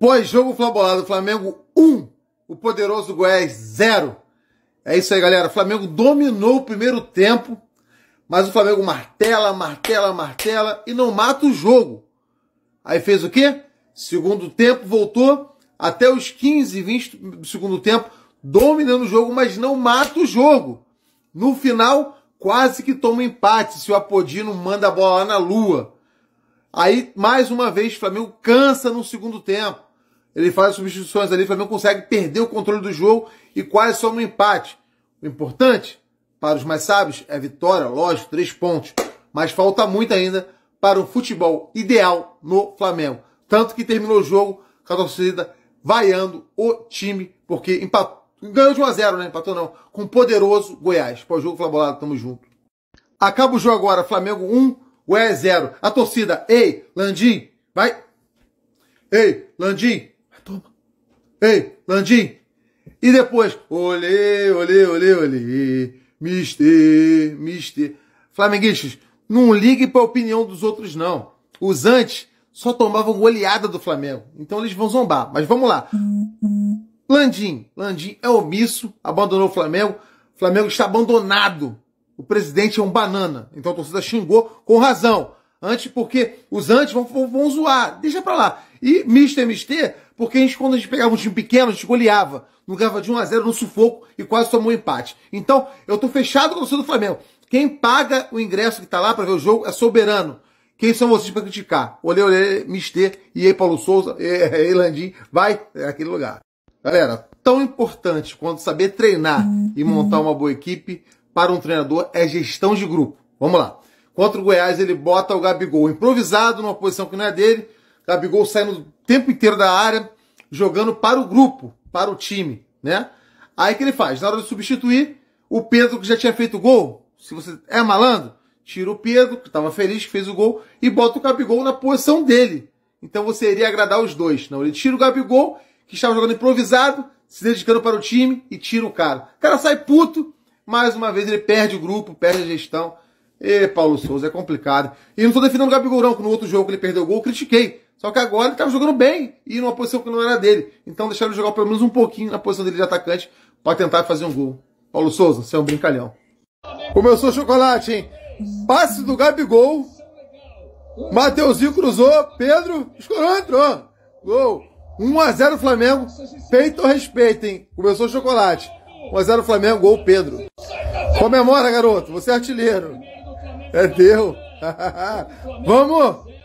Pois jogo flambolado, Flamengo 1, o poderoso Goiás 0. É isso aí, galera. O Flamengo dominou o primeiro tempo, mas o Flamengo martela, martela, martela e não mata o jogo. Aí fez o quê? Segundo tempo voltou até os 15, 20 do segundo tempo, dominando o jogo, mas não mata o jogo. No final, quase que toma empate se o Apodino manda a bola lá na lua. Aí, mais uma vez, o Flamengo cansa no segundo tempo. Ele faz substituições ali, o Flamengo consegue perder o controle do jogo e quase só um empate. O importante, para os mais sábios, é vitória, lógico, três pontos. Mas falta muito ainda para o futebol ideal no Flamengo. Tanto que terminou o jogo com a torcida vaiando o time, porque empatou, ganhou de 1 a 0 né? Empatou não. Com o poderoso Goiás. Pós-jogo, Flabolado, tamo junto. Acaba o jogo agora, Flamengo 1, Goiás 0. A torcida, ei, Landim, vai. Ei, Landim, Ei, Landim! E depois, olê, olê, olê, olê, mister, mister. Flamenguistas, não ligue para a opinião dos outros, não. Os antes só tomavam goleada do Flamengo. Então eles vão zombar. Mas vamos lá. Landim. Landim é omisso, abandonou o Flamengo. O Flamengo está abandonado. O presidente é um banana. Então a torcida xingou com razão. Antes, porque os antes vão, vão, vão zoar. Deixa para lá. E Mister Mister porque a gente, quando a gente pegava um time pequeno, a gente goleava. Não ganhava de 1 a 0 no sufoco e quase tomou um empate. Então, eu tô fechado com você do Flamengo. Quem paga o ingresso que tá lá para ver o jogo é soberano. Quem são vocês para criticar? Olê, olê, Mister, e aí Paulo Souza, e Landim, vai é aquele lugar. Galera, tão importante quanto saber treinar e montar uma boa equipe para um treinador é gestão de grupo. Vamos lá. Contra o Goiás, ele bota o Gabigol improvisado numa posição que não é dele, Gabigol saindo o tempo inteiro da área, jogando para o grupo, para o time, né? Aí que ele faz? Na hora de substituir, o Pedro que já tinha feito o gol, se você é malandro, tira o Pedro, que estava feliz que fez o gol, e bota o Gabigol na posição dele. Então você iria agradar os dois. Não, ele tira o Gabigol, que estava jogando improvisado, se dedicando para o time, e tira o cara. O cara sai puto, mais uma vez ele perde o grupo, perde a gestão. E Paulo Souza é complicado. E não estou defendendo o Gabigol, não, que no outro jogo que ele perdeu o gol, critiquei. Só que agora ele estava jogando bem e numa posição que não era dele. Então deixaram ele jogar pelo menos um pouquinho na posição dele de atacante para tentar fazer um gol. Paulo Souza, você é um brincalhão. Começou o chocolate, hein? Passe do Gabigol. Mateuzinho cruzou. Pedro escorou, entrou. Gol. 1x0 Flamengo. Peito respeito, hein? Começou o chocolate. 1x0 Flamengo, gol Pedro. Comemora, garoto. Você é artilheiro. É teu. Vamos!